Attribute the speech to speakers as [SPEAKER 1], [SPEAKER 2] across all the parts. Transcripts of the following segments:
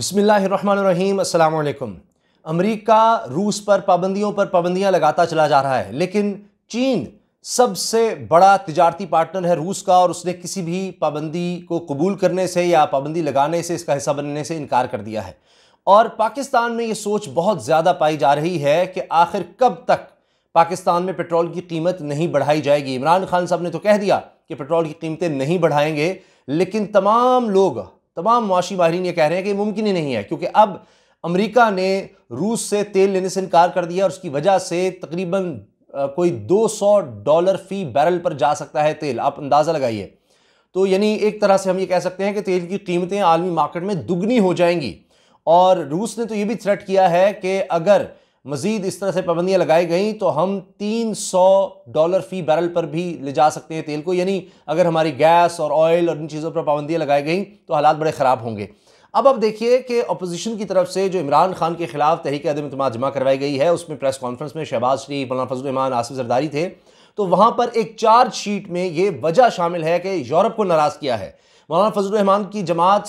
[SPEAKER 1] बसमीम् अल्लाम अमरीका रूस पर पाबंदियों पर पाबंदियां लगाता चला जा रहा है लेकिन चीन सबसे बड़ा तजारती पार्टनर है रूस का और उसने किसी भी पाबंदी को कबूल करने से या पाबंदी लगाने से इसका हिस्सा बनने से इनकार कर दिया है और पाकिस्तान में ये सोच बहुत ज़्यादा पाई जा रही है कि आखिर कब तक पाकिस्तान में पेट्रोल की कीमत नहीं बढ़ाई जाएगी इमरान खान साहब ने तो कह दिया कि पेट्रोल की कीमतें नहीं बढ़ाएंगे लेकिन तमाम लोग तमाम मुआशी माहरीन ये कह रहे हैं कि मुमकिन ही नहीं है क्योंकि अब अमरीका ने रूस से तेल लेने से इनकार कर दिया और उसकी वजह से तकरीबन कोई 200 डॉलर फ़ी बैरल पर जा सकता है तेल आप अंदाज़ा लगाइए तो यानी एक तरह से हम ये कह सकते हैं कि तेल की कीमतें आलमी मार्केट में दुगनी हो जाएंगी और रूस ने तो ये भी थ्रेट किया है कि अगर मज़ीद इस तरह से पाबंदियाँ लगाई गई तो हम 300 डॉलर फ़ी बैरल पर भी ले जा सकते हैं तेल को यानी अगर हमारी गैस और ऑयल और इन चीज़ों पर पाबंदियाँ लगाई गई तो हालात बड़े ख़राब होंगे अब आप देखिए कि अपोजिशन की तरफ से जो इमरान खान के खिलाफ तहरीक अदम अतम जमा करवाई गई है उसमें प्रेस कॉन्फ्रेंस में शहबाज शरीफ मौलाना फजल इमान आसिफ जरदारी थे तो वहाँ पर एक चार्ज शीट में ये वजह शामिल है कि यूरोप को नाराज़ किया है मौलाना फजल रहमान की जमात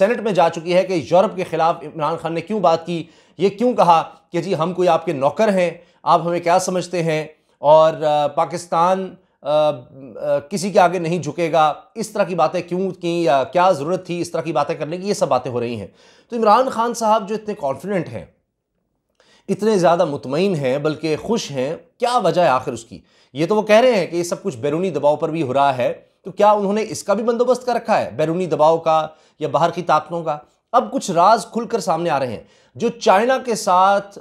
[SPEAKER 1] सेनेट में जा चुकी है कि यूरोप के ख़िलाफ़ इमरान खान ने क्यों बात की ये क्यों कहा कि जी हम कोई आपके नौकर हैं आप हमें क्या समझते हैं और पाकिस्तान आ, आ, किसी के आगे नहीं झुकेगा इस तरह की बातें क्यों की या क्या ज़रूरत थी इस तरह की बातें करने की ये सब बातें हो रही हैं तो इमरान खान साहब जो इतने कॉन्फिडेंट हैं इतने ज़्यादा मुतमिन हैं बल्कि खुश हैं क्या वजह है आखिर उसकी ये तो वो कह रहे हैं कि ये सब कुछ बैरूनी दबाव पर भी हो रहा है तो क्या उन्होंने इसका भी बंदोबस्त कर रखा है बैरूनी दबाव का या बाहर की ताकतों का अब कुछ राज खुलकर सामने आ रहे हैं जो चाइना के साथ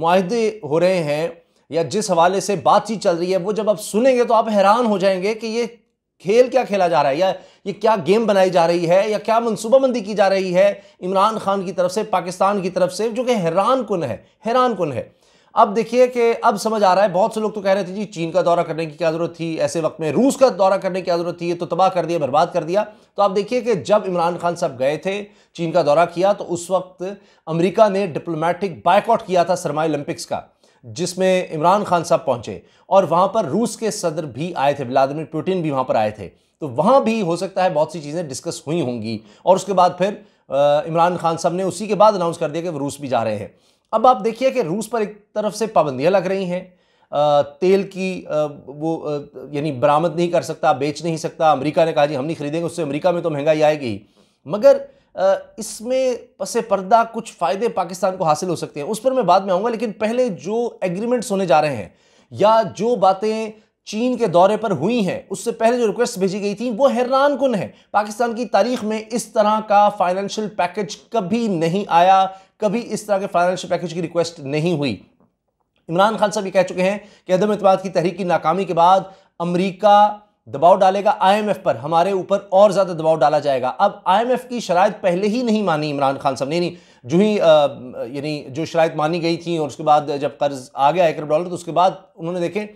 [SPEAKER 1] माहदे हो रहे हैं या जिस हवाले से बातचीत चल रही है वो जब आप सुनेंगे तो आप हैरान हो जाएंगे कि ये खेल क्या खेला जा रहा है या ये क्या गेम बनाई जा रही है या क्या मनसूबाबंदी की जा रही है इमरान खान की तरफ से पाकिस्तान की तरफ से जो कि हैरान कन है हैरान कन है अब देखिए कि अब समझ आ रहा है बहुत से लोग तो कह रहे थे जी चीन का दौरा करने की क्या ज़रूरत थी ऐसे वक्त में रूस का दौरा करने की ज़रूरत थी तो तबाह कर दिया बर्बाद कर दिया तो आप देखिए कि जब इमरान खान साहब गए थे चीन का दौरा किया तो उस वक्त अमरीका ने डिप्लोमेटिक बाइकआउट किया था सरमा ओलंपिक्स का जिसमें इमरान खान साहब पहुंचे और वहां पर रूस के सदर भी आए थे व्लादिमिर पुटिन भी वहां पर आए थे तो वहां भी हो सकता है बहुत सी चीज़ें डिस्कस हुई होंगी और उसके बाद फिर इमरान खान साहब ने उसी के बाद अनाउंस कर दिया कि वो रूस भी जा रहे हैं अब आप देखिए कि रूस पर एक तरफ से पाबंदियां लग रही हैं तेल की वो यानी बरामद नहीं कर सकता बेच नहीं सकता अमेरिका ने कहा जी हम नहीं खरीदेंगे उससे अमेरिका में तो महंगाई आएगी मगर इसमें पस पर्दा कुछ फ़ायदे पाकिस्तान को हासिल हो सकते हैं उस पर मैं बाद में आऊँगा लेकिन पहले जो एग्रीमेंट्स होने जा रहे हैं या जो बातें चीन के दौरे पर हुई हैं उससे पहले जो रिक्वेस्ट भेजी गई थी वो हैरान कन है पाकिस्तान की तारीख में इस तरह का फाइनेंशियल पैकेज कभी नहीं आया कभी इस तरह के फाइनेंशियल पैकेज की रिक्वेस्ट नहीं हुई इमरान खान साहब ये कह चुके हैं कि अदम इतवाद की तहरीक की नाकामी के बाद अमरीका दबाव डालेगा आईएमएफ पर हमारे ऊपर और ज़्यादा दबाव डाला जाएगा अब आईएमएफ की शराय पहले ही नहीं मानी इमरान खान साहब ने नहीं जो ही यानी जो शराय मानी गई थी और उसके बाद जब कर्ज आ गया एक अरब डॉलर तो उसके बाद उन्होंने देखें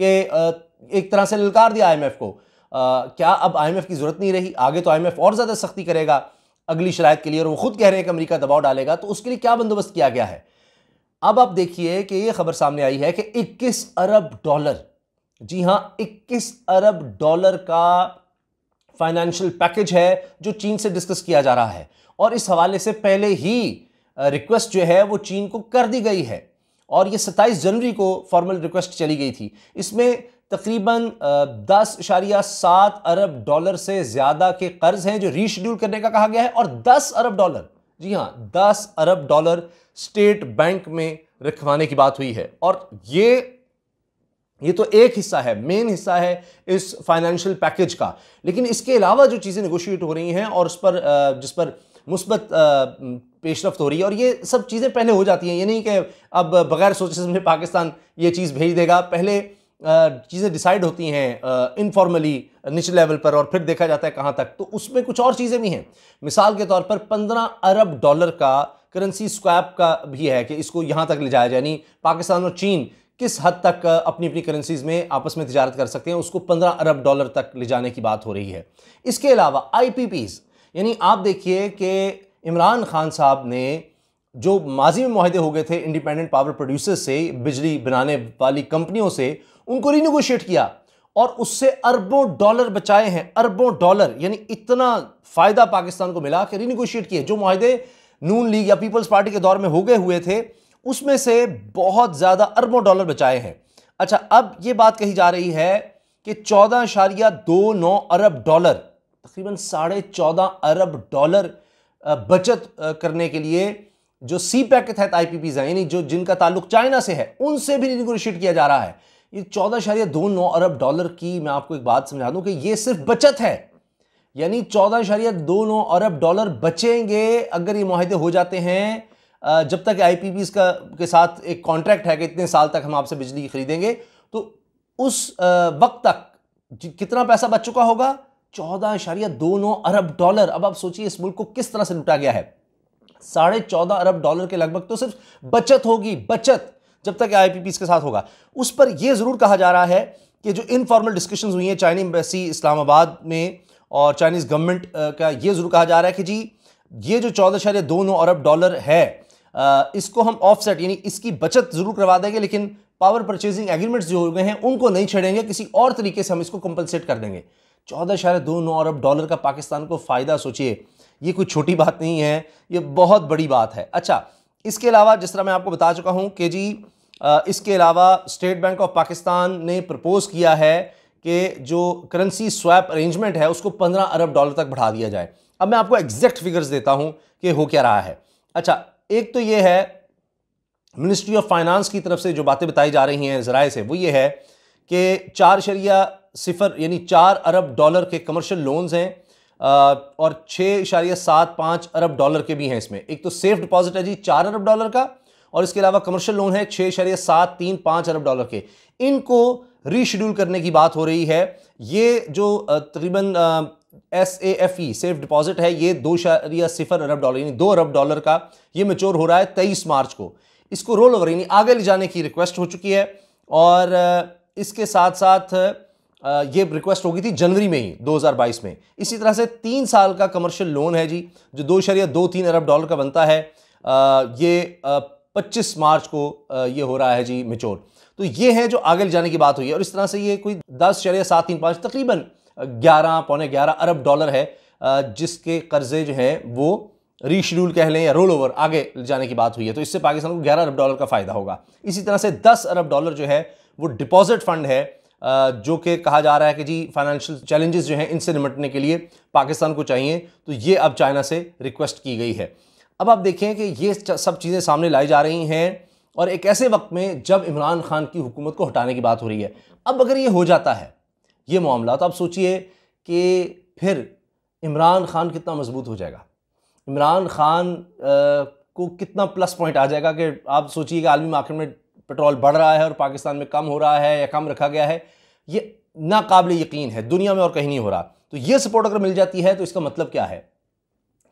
[SPEAKER 1] कि एक तरह से ललकार दिया आई को क्या अब आई की ज़रूरत नहीं रही आगे तो आई और ज़्यादा सख्ती करेगा अगली शराय के लिए और वो खुद कह रहे हैं कि अमरीका दबाव डालेगा तो उसके लिए क्या बंदोबस्त किया गया है अब आप देखिए कि ये खबर सामने आई है कि 21 अरब डॉलर जी हां 21 अरब डॉलर का फाइनेंशियल पैकेज है जो चीन से डिस्कस किया जा रहा है और इस हवाले से पहले ही रिक्वेस्ट जो है वो चीन को कर दी गई है और ये 27 जनवरी को फॉर्मल रिक्वेस्ट चली गई थी इसमें तकरीबन दस इशारिया सात अरब डॉलर से ज़्यादा के कर्ज हैं जो रीशेड्यूल करने का कहा गया है और दस अरब डॉलर जी हाँ दस अरब डॉलर स्टेट बैंक में रखवाने की बात हुई है और ये ये तो एक हिस्सा है मेन हिस्सा है इस फाइनेंशियल पैकेज का लेकिन इसके अलावा जो चीज़ें निगोशिएट हो रही हैं और उस पर जिस पर मुस्बत पेशरफ तो हो रही है और ये सब चीज़ें पहले हो जाती हैं ये नहीं कि अब बगैर सोचे समझे पाकिस्तान ये चीज़ भेज देगा पहले चीज़ें डिसाइड होती हैं इनफॉर्मली निचले लेवल पर और फिर देखा जाता है कहाँ तक तो उसमें कुछ और चीज़ें भी हैं मिसाल के तौर पर पंद्रह अरब डॉलर का करेंसी स्क्वैप का भी है कि इसको यहाँ तक ले जाया जाए यानी पाकिस्तान और चीन किस हद तक अपनी अपनी करेंसीज़ में आपस में तजारत कर सकते हैं उसको पंद्रह अरब डॉलर तक ले जाने की बात हो रही है इसके अलावा आई पी पीज़ यानी आप देखिए कि इमरान खान साहब ने जो माजी में माहदे हो गए थे इंडिपेंडेंट पावर प्रोड्यूसर से बिजली बनाने वाली कंपनियों से उनको रीनिगोशिएट किया और उससे अरबों डॉलर बचाए हैं अरबों डॉलर यानी इतना फ़ायदा पाकिस्तान को मिला कि रीनिगोशिएट किए जो माहदे नून लीग या पीपल्स पार्टी के दौर में हो गए हुए थे उसमें से बहुत ज़्यादा अरबों डॉलर बचाए हैं अच्छा अब ये बात कही जा रही है कि चौदह अशारिया दो नौ अरब डॉलर तकरीबन साढ़े चौदह अरब डॉलर बचत करने के लिए जो सी पैक के तहत आई पी यानी जो जिनका ताल्लुक चाइना से है उनसे भी निगोशिएट किया जा रहा है ये चौदह शारिया दो नौ अरब डॉलर की मैं आपको एक बात समझा दूं कि ये सिर्फ बचत है यानी चौदह शारिया दो नौ अरब डॉलर बचेंगे अगर ये माहे हो जाते हैं जब तक आई पी का के साथ एक कॉन्ट्रैक्ट है कि इतने साल तक हम आपसे बिजली खरीदेंगे तो उस वक्त तक कितना पैसा बच चुका होगा चौदह इशारिया दो नौ अरब डॉलर अब आप सोचिए इस मुल्क को किस तरह से लुटा गया है साढ़े चौदह अरब डॉलर के लगभग तो सिर्फ बचत होगी बचत जब तक आई के साथ होगा उस पर यह ज़रूर कहा जा रहा है कि जो इनफॉर्मल डिस्कशन हुई हैं चाइनी एम्बेसी इस्लामाबाद में और चाइनीज़ गवर्नमेंट का यह ज़रूर कहा जा रहा है कि जी ये जो चौदह इशारे दो नौ अरब डॉलर है इसको हम ऑफसेट यानी इसकी बचत ज़रूर करवा देंगे लेकिन पावर परचेजिंग एग्रीमेंट्स जो हो गए हैं उनको नहीं छेड़ेंगे किसी और तरीके से हम इसको कंपनसेट कर देंगे चौदह शायद दो नौ अरब डॉलर का पाकिस्तान को फ़ायदा सोचिए ये कोई छोटी बात नहीं है ये बहुत बड़ी बात है अच्छा इसके अलावा जिस तरह मैं आपको बता चुका हूँ कि जी इसके अलावा स्टेट बैंक ऑफ पाकिस्तान ने प्रपोज़ किया है कि जो करेंसी स्वैप अरेंजमेंट है उसको पंद्रह अरब डॉलर तक बढ़ा दिया जाए अब मैं आपको एग्जैक्ट फिगर्स देता हूँ कि हो क्या रहा है अच्छा एक तो ये है मिनिस्ट्री ऑफ फाइनेंस की तरफ से जो बातें बताई जा रही हैं ज़राए से वो ये है कि चार शरिया सिफर यानी चार अरब डॉलर के कमर्शियल लोन्स हैं और छः इशारिया सात पाँच अरब डॉलर के भी हैं इसमें एक तो सेफ डिपॉजिट है जी चार अरब डॉलर का और इसके अलावा कमर्शियल लोन है छः इशारिया सात तीन पाँच अरब डॉलर के इनको रीशेड्यूल करने की बात हो रही है ये जो तकरीबन S A F E safe deposit है ये दो इशारिया सिफर अरब डॉलर यानी दो अरब डॉलर का ये मेच्योर हो रहा है तेईस मार्च को इसको रोल ओवर यानी आगे ले जाने की रिक्वेस्ट हो चुकी है और इसके साथ साथ ये रिक्वेस्ट होगी थी जनवरी में ही 2022 में इसी तरह से तीन साल का कमर्शियल लोन है जी जो दो शरिया दो तीन अरब डॉलर का बनता है ये 25 मार्च को ये हो रहा है जी मिचोर तो ये है जो आगे ले जाने की बात हुई है और इस तरह से ये कोई दस शरिया सात तीन पाँच तकरीबन ग्यारह पौने ग्यारह अरब डॉलर है जिसके कर्जे जो हैं वो रीशेड्यूल कह लें या रोल ओवर आगे जाने की बात हुई है तो इससे पाकिस्तान को 11 अरब डॉलर का फ़ायदा होगा इसी तरह से 10 अरब डॉलर जो है वो डिपॉजिट फंड है जो कि कहा जा रहा है कि जी फाइनेंशियल चैलेंजेस जो हैं इनसे निपटने के लिए पाकिस्तान को चाहिए तो ये अब चाइना से रिक्वेस्ट की गई है अब आप देखें कि ये सब चीज़ें सामने लाई जा रही हैं और एक ऐसे वक्त में जब इमरान खान की हुकूमत को हटाने की बात हो रही है अब अगर ये हो जाता है ये मामला तो आप सोचिए कि फिर इमरान खान कितना मजबूत हो जाएगा इमरान खान को कितना प्लस पॉइंट आ जाएगा कि आप सोचिए कि आलमी मार्केट में पेट्रोल बढ़ रहा है और पाकिस्तान में कम हो रहा है या कम रखा गया है ये नाकबिल यकीन है दुनिया में और कहीं नहीं हो रहा तो ये सपोर्ट अगर मिल जाती है तो इसका मतलब क्या है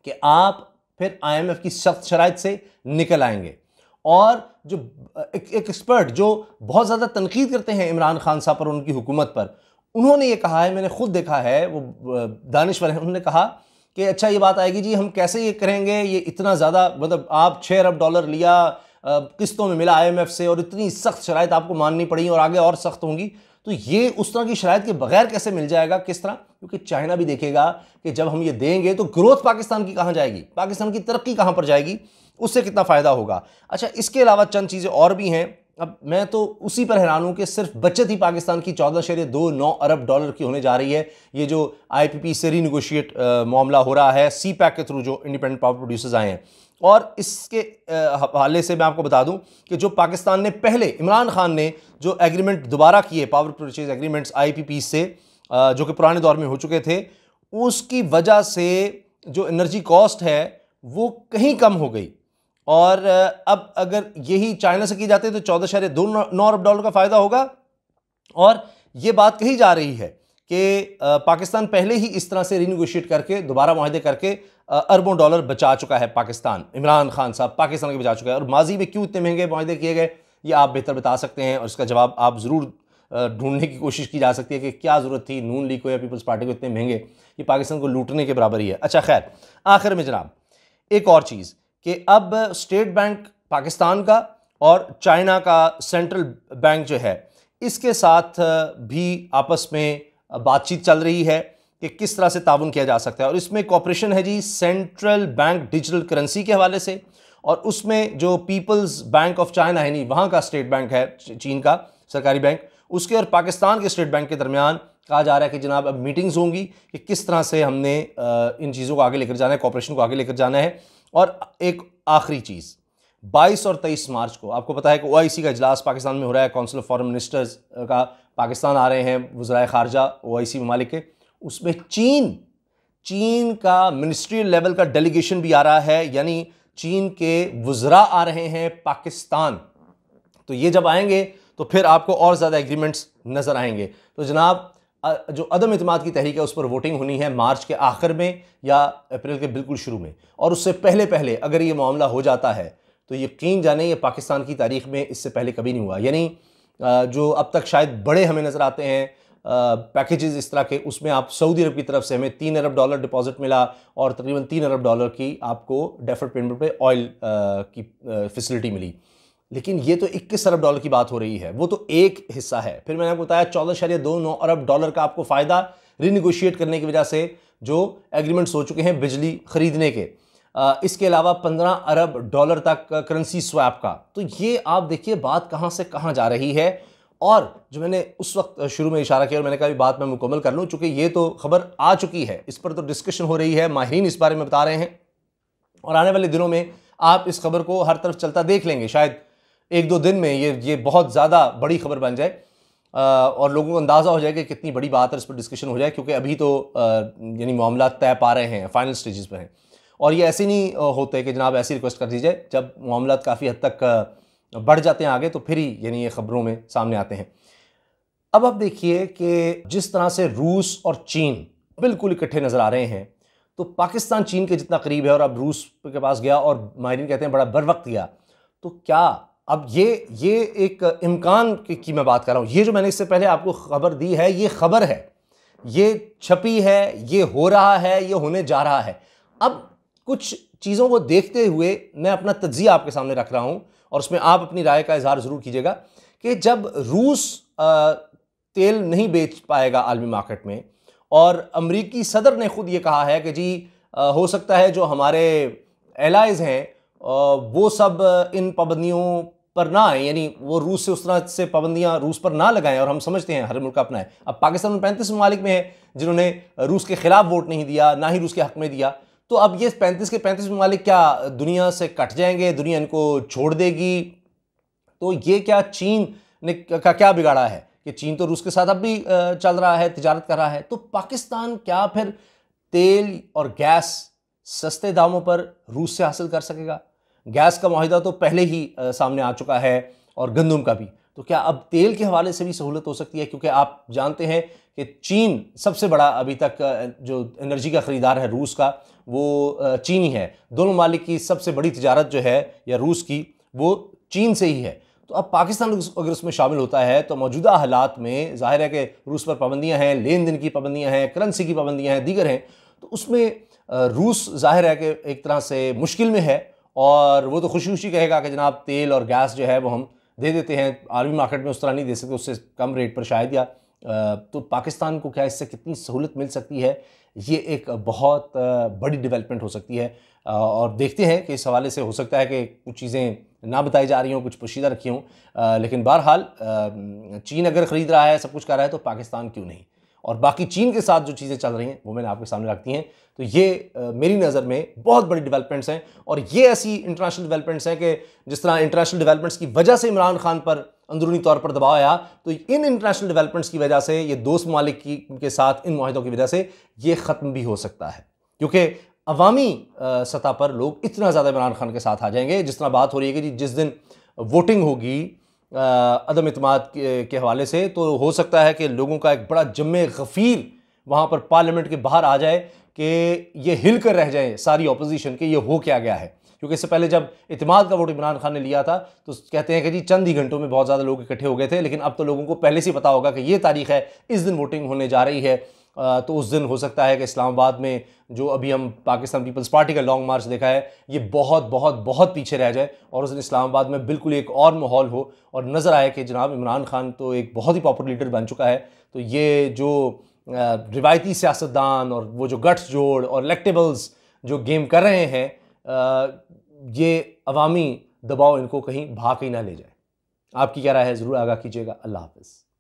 [SPEAKER 1] कि आप फिर आईएमएफ की सख्त शराइ से निकल आएंगे और जो एक, एक एक्सपर्ट जो बहुत ज़्यादा तनकीद करते हैं इमरान खान साहब पर उनकी हुकूमत पर उन्होंने ये कहा है मैंने खुद देखा है वो दानश्वर हैं उन्होंने कहा कि अच्छा ये बात आएगी जी हम कैसे ये करेंगे ये इतना ज़्यादा मतलब आप छः अरब डॉलर लिया किस्तों में मिला आई से और इतनी सख्त शराय आपको माननी पड़ी और आगे और सख्त होंगी तो ये उस तरह की शरात के बगैर कैसे मिल जाएगा किस तरह क्योंकि चाइना भी देखेगा कि जब हम ये देंगे तो ग्रोथ पाकिस्तान की कहाँ जाएगी पाकिस्तान की तरक्की कहाँ पर जाएगी उससे कितना फ़ायदा होगा अच्छा इसके अलावा चंद चीज़ें और भी हैं अब मैं तो उसी पर हैरान हूँ कि सिर्फ बचत ही पाकिस्तान की चौदह शेरें दो नौ अरब डॉलर की होने जा रही है ये जो आई पी पी से रीनिगोशिएट मामला हो रहा है सी पैक के थ्रू जो इंडिपेंडेंट पावर प्रोड्यूसर्स आए हैं और इसके हवाले से मैं आपको बता दूं कि जो पाकिस्तान ने पहले इमरान खान ने जो एग्रीमेंट दोबारा किए पावर परचेज एग्रीमेंट्स पी से जो कि पुराने दौर में हो चुके थे उसकी वजह से जो एनर्जी कॉस्ट है वो कहीं कम हो गई और अब अगर यही चाइना से की जाती है तो चौदह शहर दो नौ अरब डॉलर का फ़ायदा होगा और ये बात कही जा रही है कि पाकिस्तान पहले ही इस तरह से रीनिगोशिएट करके दोबारा माहदे करके अरबों डॉलर बचा चुका है पाकिस्तान इमरान खान साहब पाकिस्तान के बचा चुका है और माजी में क्यों इतने महंगे माहदे किए गए ये आप बेहतर बता सकते हैं और इसका जवाब आप ज़रूर ढूंढने की कोशिश की जा सकती है कि क्या ज़रूरत थी नून लीग को या पीपल्स पार्टी को इतने महंगे ये पाकिस्तान को लूटने के बराबर ही है अच्छा खैर आखिर में जनाब एक और चीज़ कि अब स्टेट बैंक पाकिस्तान का और चाइना का सेंट्रल बैंक जो है इसके साथ भी आपस में बातचीत चल रही है कि किस तरह से ताउन किया जा सकता है और इसमें कॉपरेशन है जी सेंट्रल बैंक डिजिटल करेंसी के हवाले से और उसमें जो पीपल्स बैंक ऑफ चाइना है नहीं वहाँ का स्टेट बैंक है चीन का सरकारी बैंक उसके और पाकिस्तान के स्टेट बैंक के दरमियान कहा जा रहा है कि जनाब अब मीटिंग्स होंगी कि किस तरह से हमने इन चीज़ों को आगे लेकर जाना है कॉपरेशन को आगे लेकर जाना है और एक आखिरी चीज़ 22 और 23 मार्च को आपको पता है कि ओ का इजलास पाकिस्तान में हो रहा है काउंसिल ऑफ फॉरन मिनिस्टर्स का पाकिस्तान आ रहे हैं वज्राय खारजा ओ आई सी ममालिक के उसमें चीन चीन का मिनिस्ट्रियल लेवल का डेलीगेशन भी आ रहा है यानी चीन के वजरा आ रहे हैं पाकिस्तान तो ये जब आएंगे तो फिर आपको और ज़्यादा एग्रीमेंट्स नज़र आएंगे तो जनाब जो अदम अतमाद की तहरीक है उस पर वोटिंग होनी है मार्च के आखिर में या अप्रैल के बिल्कुल शुरू में और उससे पहले पहले अगर ये मामला हो जाता है तो यकीन जाने ये पाकिस्तान की तारीख में इससे पहले कभी नहीं हुआ यानी जो अब तक शायद बड़े हमें नज़र आते हैं पैकेजेस इस तरह के उसमें आप सऊदी अरब की तरफ से हमें तीन अरब डॉलर डिपॉजिट मिला और तकरीबन तीन अरब डॉलर की आपको डेफर पेमेंट पे ऑयल की फैसिलिटी मिली लेकिन ये तो इक्कीस अरब डॉलर की बात हो रही है वो तो एक हिस्सा है फिर मैंने आपको बताया चौदह शरिया दो नौ अरब डॉलर का आपको फ़ायदा रीनिगोशिएट करने की वजह से जो एग्रीमेंट्स हो चुके हैं बिजली खरीदने के इसके अलावा पंद्रह अरब डॉलर तक करेंसी स्वैप का तो ये आप देखिए बात कहाँ से कहाँ जा रही है और जो मैंने उस वक्त शुरू में इशारा किया और मैंने कहा भी बात मैं मुकम्मल कर लूँ चूँकि ये तो खबर आ चुकी है इस पर तो डिस्कशन हो रही है माहरीन इस बारे में बता रहे हैं और आने वाले दिनों में आप इस खबर को हर तरफ चलता देख लेंगे शायद एक दो दिन में ये ये बहुत ज़्यादा बड़ी खबर बन जाए और लोगों को अंदाज़ा हो जाए कि कितनी बड़ी बात है इस पर डिस्कशन हो जाए क्योंकि अभी तो यानी मामला तय पा रहे हैं फाइनल स्टेजेस पर हैं और ये ऐसे नहीं होते कि जनाब ऐसी रिक्वेस्ट कर दीजिए जब मामला काफ़ी हद तक बढ़ जाते हैं आगे तो फिर ही यानी ये खबरों में सामने आते हैं अब आप देखिए कि जिस तरह से रूस और चीन बिल्कुल इकट्ठे नज़र आ रहे हैं तो पाकिस्तान चीन के जितना करीब है और अब रूस के पास गया और माहरीन कहते हैं बड़ा बर वक्त गया तो क्या अब ये ये एक इम्कान की, की मैं बात कर रहा हूँ ये जो मैंने इससे पहले आपको खबर दी है ये खबर है ये छपी है ये हो रहा है ये होने जा रहा है अब कुछ चीज़ों को देखते हुए मैं अपना तजिया आपके सामने रख रहा हूँ और उसमें आप अपनी राय का इजहार ज़रूर कीजिएगा कि जब रूस आ, तेल नहीं बेच पाएगा आलमी मार्केट में और अमरीकी सदर ने ख़ुद ये कहा है कि जी आ, हो सकता है जो हमारे एलाइज हैं वो सब इन पाबंदियों पर ना आए यानी वो रूस से उस तरह से पाबंदियाँ रूस पर ना लगाएं और हम समझते हैं हर मुल्क अपना है अब पाकिस्तान उन पैंतीस ममालिक में है जिन्होंने रूस के खिलाफ वोट नहीं दिया ना ही रूस के हक में दिया तो अब ये पैंतीस के पैंतीस ममालिक क्या दुनिया से कट जाएंगे दुनिया इनको छोड़ देगी तो ये क्या चीन ने का क्या बिगाड़ा है कि चीन तो रूस के साथ अब भी चल रहा है तजारत कर रहा है तो पाकिस्तान क्या फिर तेल और गैस सस्ते दामों पर रूस से हासिल कर सकेगा गैस का माहिदा तो पहले ही सामने आ चुका है और गंदम का भी तो क्या अब तेल के हवाले से भी सहूलत हो सकती है क्योंकि आप जानते हैं कि चीन सबसे बड़ा अभी तक जो एनर्जी का ख़रीदार है रूस का वो चीन ही है दोनों मालिक की सबसे बड़ी तजारत जो है या रूस की वो चीन से ही है तो अब पाकिस्तान अगर उसमें शामिल होता है तो मौजूदा हालात में जाहिर है कि रूस पर पाबंदियाँ हैं लेन देन की पाबंदियाँ हैं करेंसी की पाबंदियाँ हैं दीगर हैं तो उसमें रूस जाहिर है कि एक तरह से मुश्किल में है और वो तो खुशी खुशी कहेगा कि जनाब तेल और गैस जो है वो हम दे देते हैं आर्मी मार्केट में उस तरह नहीं दे सकते उससे कम रेट पर शायद या तो पाकिस्तान को क्या इससे कितनी सहूलत मिल सकती है ये एक बहुत बड़ी डेवलपमेंट हो सकती है और देखते हैं कि इस हवाले से हो सकता है कि कुछ चीज़ें ना बताई जा रही हों कुछ पोशीदा रखी हों लेकिन बहरहाल चीन अगर ख़रीद रहा है सब कुछ कर रहा है तो पाकिस्तान क्यों नहीं और बाकी चीन के साथ जो चीज़ें चल रही हैं वो मैंने आपके सामने रखती हैं तो ये आ, मेरी नज़र में बहुत बड़ी डेवलपमेंट्स हैं और ये ऐसी इंटरनेशनल डेवलपमेंट्स हैं कि जिस तरह इंटरनेशनल डेवलपमेंट्स की वजह से इमरान खान पर अंदरूनी तौर पर दबाव आया तो इन इंटरनेशनल डेवलपमेंट्स की वजह से ये दोस्त ममालिक के साथ इन माहों की वजह से ये ख़त्म भी हो सकता है क्योंकि अवामी सतह पर लोग इतना ज़्यादा इमरान खान के साथ आ जाएंगे जिस तरह बात हो रही है कि जिस दिन वोटिंग होगी अदम इतम के, हवाले से तो हो सकता है कि लोगों का एक बड़ा जम गफ़ीर वहाँ पर पार्लियामेंट के बाहर आ जाए कि ये हिल कर रह जाएँ सारी अपोजिशन के ये हो क्या गया है क्योंकि इससे पहले जब इतमाद का वोट इमरान खान ने लिया था तो कहते हैं कि जी चंद ही घंटों में बहुत ज़्यादा लोग इकट्ठे हो गए थे लेकिन अब तो लोगों को पहले से पता होगा कि ये तारीख है इस दिन वोटिंग होने जा रही है तो उस दिन हो सकता है कि इस्लामाबाद में जो अभी हम पाकिस्तान पीपल्स पार्टी का लॉन्ग मार्च देखा है ये बहुत बहुत बहुत पीछे रह जाए और उस दिन इस्लामाबाद में बिल्कुल एक और माहौल हो और नज़र आए कि जनाब इमरान खान तो एक बहुत ही पॉपुलर लीडर बन चुका है तो ये जो रिवायती सियासतदान और वो जो गट्स जोड़ और इलेक्टेबल्स जो गेम कर रहे हैं ये अवामी दबाव इनको कहीं भाग ही ना ले जाए आपकी क्या राय है ज़रूर आगाह कीजिएगा अल्लाह हाफ